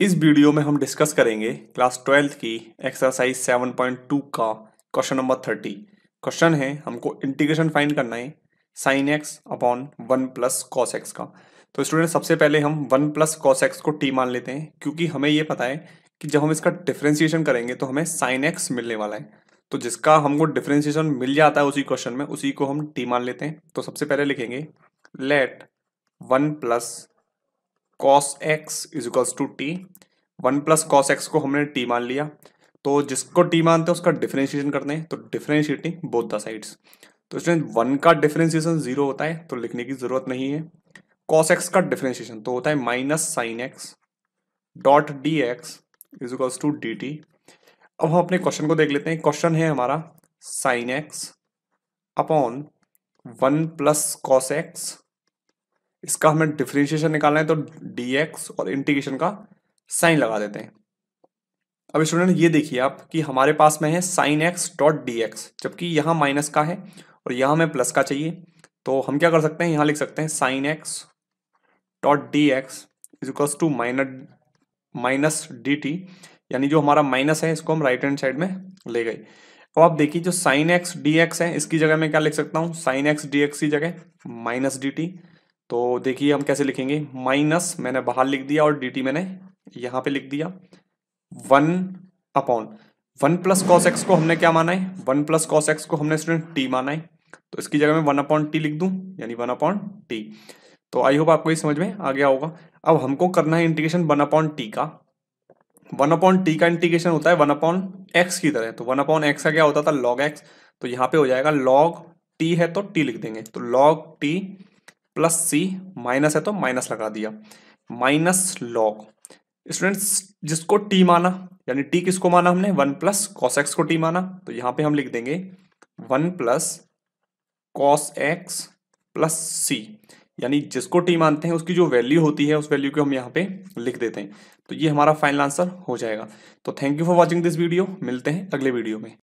इस वीडियो में हम डिस्कस करेंगे क्लास ट्वेल्थ की एक्सरसाइज 7.2 का क्वेश्चन नंबर 30 क्वेश्चन है हमको इंटीग्रेशन फाइंड करना है sine X upon one plus cos X का तो स्टूडेंट सबसे पहले हम वन प्लस कॉस एक्स को टी मान लेते हैं क्योंकि हमें ये पता है कि जब हम इसका डिफ्रेंसिएशन करेंगे तो हमें साइन एक्स मिलने वाला है तो जिसका हमको डिफ्रेंसिएशन मिल जाता है उसी क्वेश्चन में उसी को हम टी मान लेते हैं तो सबसे पहले लिखेंगे let one plus cos X is equals to T one plus cos X को हमने टी मान लिया तो जिसको टी मानते हैं उसका डिफ्रेंशिएशन करते हैं तो डिफ्रेंशिएटिंग बोथ द साइड्स तो इसमें वन का डिफ्रेंशिएशन जीरो होता है तो लिखने की जरूरत नहीं है कॉस एक्स का डिफ्रेंशिएशन तो होता है minus sine X dot D X is equals to D T अब हम अपने क्वेश्चन को देख लेते हैं क्वेश्चन है हमारा sine X upon one plus cos X इसका हमें डिफ्रेंशिएशन निकालना है तो dx और इंटीग्रेशन का साइन लगा देते हैं अब स्टूडेंट ये देखिए आप कि हमारे पास में है sine X dot D X जबकि यहाँ माइनस का है और यहाँ हमें प्लस का चाहिए तो हम क्या कर सकते हैं यहाँ लिख सकते हैं sine X dot D X is equals to minus minus D T यानी जो हमारा माइनस है इसको हम राइट हैंड साइड में ले गए अब आप देखिए जो साइन एक्स डी एक्स है इसकी जगह मैं क्या लिख सकता हूँ साइन एक्स डी एक्स की जगह माइनस डी टी तो देखिए हम कैसे लिखेंगे माइनस मैंने बाहर लिख दिया और डी मैंने यहाँ पे लिख दिया one upon one plus cos X को हमने क्या माना है वन प्लस कॉस एक्स को हमने स्टूडेंट टी माना है तो इसकी जगह मैं वन अपॉन टी लिख दूं यानी वन अपॉन टी तो आई होप आपको ये समझ में आ गया होगा अब हमको करना है इंटीग्रेशन वन अपॉन टी का वन अपॉन टी का इंटीग्रेशन होता है वन अपॉन एक्स की तरह तो वन अपॉन एक्स का क्या होता था लॉग एक्स तो यहाँ पे हो जाएगा लॉग टी है तो टी लिख देंगे तो log T plus C minus है तो माइनस लगा दिया माइनस लॉग स्टूडेंट्स जिसको टी माना यानी टी किसको माना हमने वन प्लस कॉस एक्स को टी माना तो यहां पे हम लिख देंगे one plus cos X plus C यानी जिसको टी मानते हैं उसकी जो वैल्यू होती है उस वैल्यू को हम यहाँ पे लिख देते हैं तो ये हमारा फाइनल आंसर हो जाएगा तो thank you for watching this video मिलते हैं अगले वीडियो में